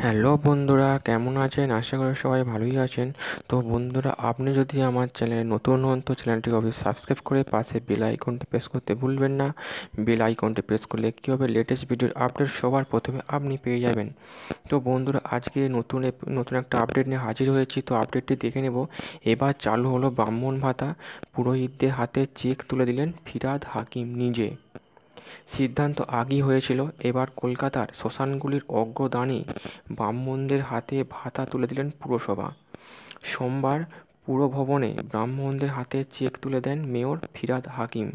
hello বন্ধুরা কেমন আছেন আশা করি সবাই ভালোই আছেন তো বন্ধুরা আপনি যদি আমার চ্যানেলে নতুন হন তো চ্যানেলটিকে অবশ্যই সাবস্ক্রাইব করে পাশে বেল আইকনটি প্রেস করতে ভুলবেন না বেল আইকনটি প্রেস করলে কী হবে লেটেস্ট ভিডিওর আপডেট সবার প্রথমে আপনি পেয়ে যাবেন তো বন্ধুরা আজকে নতুন নতুন একটা আপডেট নিয়ে হাজির হয়েছি তো আপডেটটি দেখে নেব এবার চালু হলো ব্রাহ্মণ ভাতা পুরোহিতদের হাতে চেক তুলে দিলেন ফিরাদ হাকিম নিজে সিদ্ধান্ত আগেই হয়েছিল এবার কলকাতার শ্মশানগুলির অগ্রদানে ব্রাহ্মণদের হাতে ভাতা তুলে দিলেন পুরসভা সোমবার পুরভবনে ব্রাহ্মণদের হাতে চেক তুলে দেন মেয়র ফিরাদ হাকিম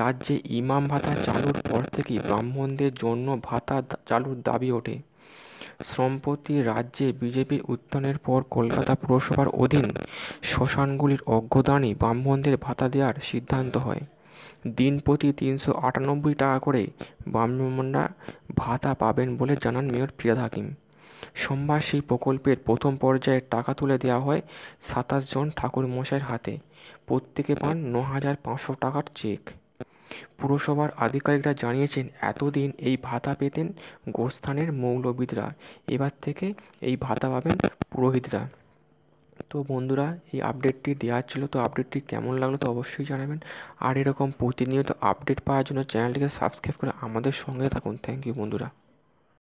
রাজ্যে ইমাম ভাতা চালুর পর থেকেই ব্রাহ্মণদের জন্য ভাতা চালুর দাবি ওঠে সম্প্রতি রাজ্যে বিজেপির উত্থানের পর কলকাতা পুরসভার অধীন শ্মশানগুলির অজ্ঞদানে ব্রাহ্মণদের ভাতা দেওয়ার সিদ্ধান্ত হয় দিন প্রতি তিনশো আটানব্বই টাকা করে ব্রাহ্মণরা ভাতা পাবেন বলে জানান মেয়র প্রিয়া হাকিম সোমবার সেই প্রকল্পের প্রথম পর্যায়ে টাকা তুলে দেওয়া হয় সাতাশ জন ঠাকুর মশাইয়ের হাতে প্রত্যেকে পান ন হাজার পাঁচশো টাকার চেক পুরসভার আধিকারিকরা জানিয়েছেন এতদিন এই ভাতা পেতেন গোস্থানের মৌলবিদরা এবার থেকে এই ভাতা পাবেন পুরোহিতরা তো বন্ধুরা এই আপডেটটি দেওয়ার ছিল তো আপডেটটি কেমন লাগলো তো অবশ্যই জানাবেন আর এরকম প্রতিনিয়ত আপডেট পাওয়ার জন্য চ্যানেলটিকে সাবস্ক্রাইব করে আমাদের সঙ্গে থাকুন থ্যাংক ইউ বন্ধুরা